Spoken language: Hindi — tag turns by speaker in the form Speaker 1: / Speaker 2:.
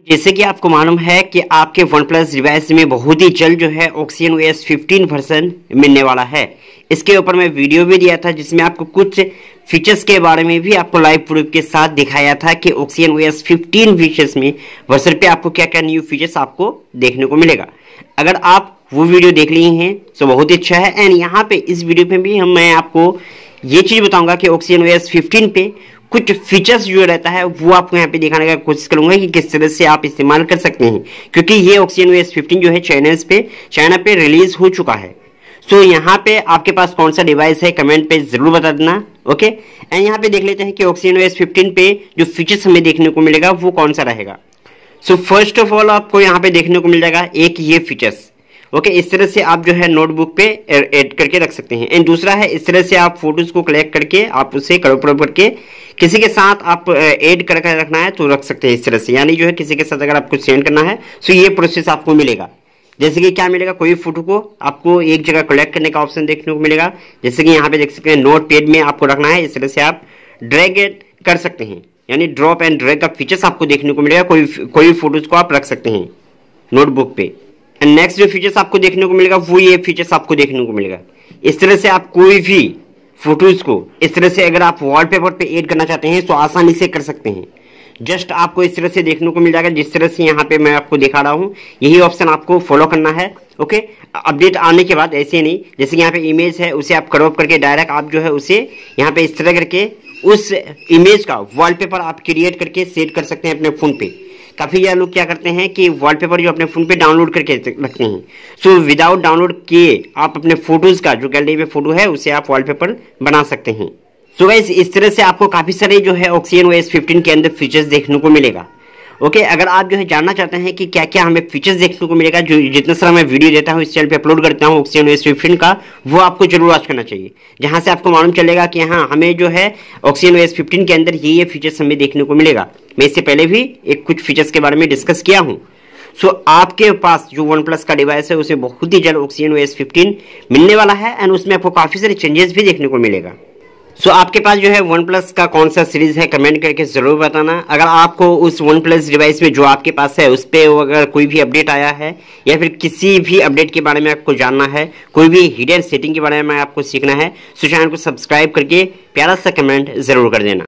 Speaker 1: तो जैसे कि आपको मालूम है कि आपके वन प्लस डिवाइस में बहुत ही जल्द जो है ऑक्सीजन एस 15 वर्सन मिलने वाला है इसके ऊपर मैं वीडियो भी दिया था जिसमें आपको कुछ फीचर्स के बारे में भी आपको लाइव प्रूफ के साथ दिखाया था कि ऑक्सीजन एस 15 फीचर्स में वर्सन पे आपको क्या क्या न्यू फीचर्स आपको देखने को मिलेगा अगर आप वो वीडियो देख लिए हैं तो बहुत ही अच्छा है एंड यहाँ पे इस वीडियो में भी हम मैं आपको ये चीज़ बताऊंगा कि ऑक्सीजन एस 15 पे कुछ फीचर्स जो रहता है वो आपको यहाँ पे दिखाने का कोशिश करूंगा कि किस तरह से आप इस्तेमाल कर सकते हैं क्योंकि ये ऑक्सीजन एस फिफ्टीन जो है चाइना पे चाइना पे रिलीज हो चुका है सो so, यहाँ पे आपके पास कौन सा डिवाइस है कमेंट पे जरूर बता देना ओके एंड यहाँ पे देख लेते हैं कि ऑक्सीजन एस फिफ्टीन पे जो फीचर्स हमें देखने को मिलेगा वो कौन सा रहेगा सो फर्स्ट ऑफ ऑल आपको यहाँ पे देखने को मिल जाएगा एक ये फीचर्स ओके इस तरह से आप जो है नोटबुक पे ऐड करके रख सकते हैं एंड दूसरा है इस तरह से आप फोटोज को कलेक्ट करके आप उसे कड़ोपड़ करके किसी के साथ आप ऐड करके रखना है तो रख सकते हैं इस तरह से यानी जो है किसी के साथ अगर आपको सेंड करना है तो ये प्रोसेस आपको मिलेगा जैसे कि क्या मिलेगा कोई फोटो को आपको एक जगह कलेक्ट करने का ऑप्शन देखने को मिलेगा जैसे कि यहाँ पे देख सकते हैं नोट पेड में आपको रखना है इस तरह से आप ड्रैग कर सकते हैं यानी ड्रॉप एंड ड्रैग का फीचर्स आपको देखने को मिलेगा कोई कोई फोटोज को आप रख सकते हैं नोटबुक पे नेक्स्ट जो फीचर्स आपको देखने को मिलेगा वो ये फीचर्स आपको देखने को मिलेगा इस तरह से आप कोई भी फोटोज को इस तरह से अगर आप वॉलपेपर पे ऐड करना चाहते हैं तो आसानी से कर सकते हैं जस्ट आपको इस तरह से देखने को मिल जाएगा जिस तरह से यहाँ पे मैं आपको दिखा रहा हूँ यही ऑप्शन आपको फॉलो करना है ओके अपडेट आने के बाद ऐसे नहीं जैसे यहाँ पे इमेज है उसे आप क्रॉप करके डायरेक्ट आप जो है उसे यहाँ पे इस तरह करके उस इमेज का वॉलपेपर आप क्रिएट करके सेट कर सकते हैं अपने फ़ोन पे काफ़ी ज़्यादा लोग क्या करते हैं कि वॉलपेपर जो अपने फ़ोन पे डाउनलोड करके रखते हैं सो विदाउट डाउनलोड किए आप अपने फ़ोटोज़ का जो गैलरी में फ़ोटो है उसे आप वॉलपेपर बना सकते हैं सो so इस तरह से आपको काफ़ी सारे जो है ऑक्सीजन ओ एस फिफ्टीन के अंदर फीचर्स देखने को मिलेगा ओके अगर आप जो है जानना चाहते हैं कि क्या क्या हमें फीचर्स देखने को मिलेगा जो जितना सारा मैं वीडियो देता हूँ इस चैनल पर अपलोड करता हूँ ऑक्सीजन वेस्ट का वो आपको जरूर वॉच करना चाहिए जहाँ से आपको मालूम चलेगा कि हाँ हमें जो है ऑक्सीजन वेस्ट फिफ्टीन के अंदर ये ये फीचर्स हमें देखने को मिलेगा मैं इससे पहले भी एक कुछ फीचर्स के बारे में डिस्कस किया हूँ सो so, आपके पास जो वन प्लस का डिवाइस है उसे बहुत ही जल्द ऑक्सीजन ओ एस फिफ्टीन मिलने वाला है एंड उसमें आपको काफ़ी सारे चेंजेस भी देखने को मिलेगा सो so, आपके पास जो है वन प्लस का कौन सा सीरीज है कमेंट करके ज़रूर बताना अगर आपको उस वन प्लस डिवाइस में जो आपके पास है उस पर अगर कोई भी अपडेट आया है या फिर किसी भी अपडेट के बारे में आपको जानना है कोई भी हिडन सेटिंग के बारे में आपको सीखना है सो तो चैनल को सब्सक्राइब करके प्यारा सा कमेंट ज़रूर कर देना